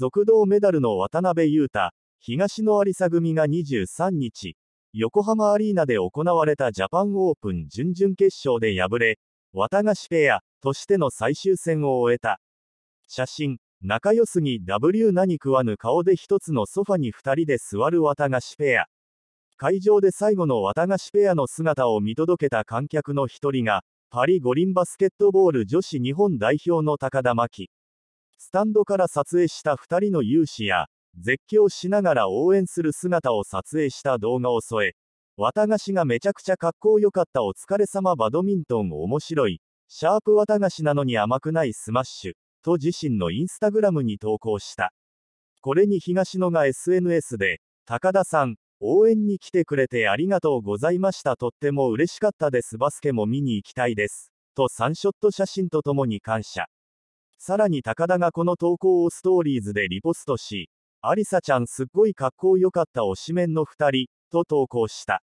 続道メダルの渡辺裕太、東野有沙組が23日、横浜アリーナで行われたジャパンオープン準々決勝で敗れ、綿菓子ペアとしての最終戦を終えた。写真、仲良すぎ W 何食わぬ顔で一つのソファに二人で座る綿菓子ペア。会場で最後の綿菓子ペアの姿を見届けた観客の一人が、パリ五輪バスケットボール女子日本代表の高田真希。スタンドから撮影した2人の勇姿や、絶叫しながら応援する姿を撮影した動画を添え、綿菓子がめちゃくちゃかっこよかったお疲れ様バドミントン面白い、シャープ綿菓子なのに甘くないスマッシュ、と自身のインスタグラムに投稿した。これに東野が SNS で、高田さん、応援に来てくれてありがとうございました。とっても嬉しかったです。バスケも見に行きたいです。と3ショット写真とともに感謝。さらに高田がこの投稿をストーリーズでリポストし、ありさちゃんすっごい格好良かった推しメンの2人、と投稿した。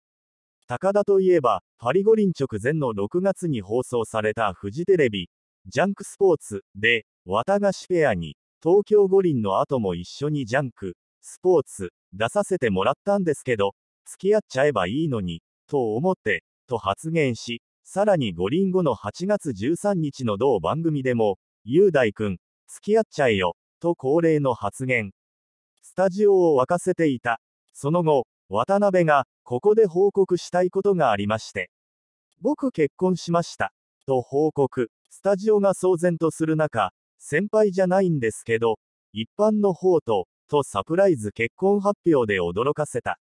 高田といえば、パリ五輪直前の6月に放送されたフジテレビ、ジャンクスポーツで、綿菓子ペアに、東京五輪の後も一緒にジャンク、スポーツ、出させてもらったんですけど、付き合っちゃえばいいのに、と思って、と発言し、さらに五輪後の8月13日の同番組でも、雄大君、付き合っちゃえよ、と恒例の発言。スタジオを沸かせていた。その後、渡辺が、ここで報告したいことがありまして。僕結婚しました。と報告。スタジオが騒然とする中、先輩じゃないんですけど、一般の方と、とサプライズ結婚発表で驚かせた。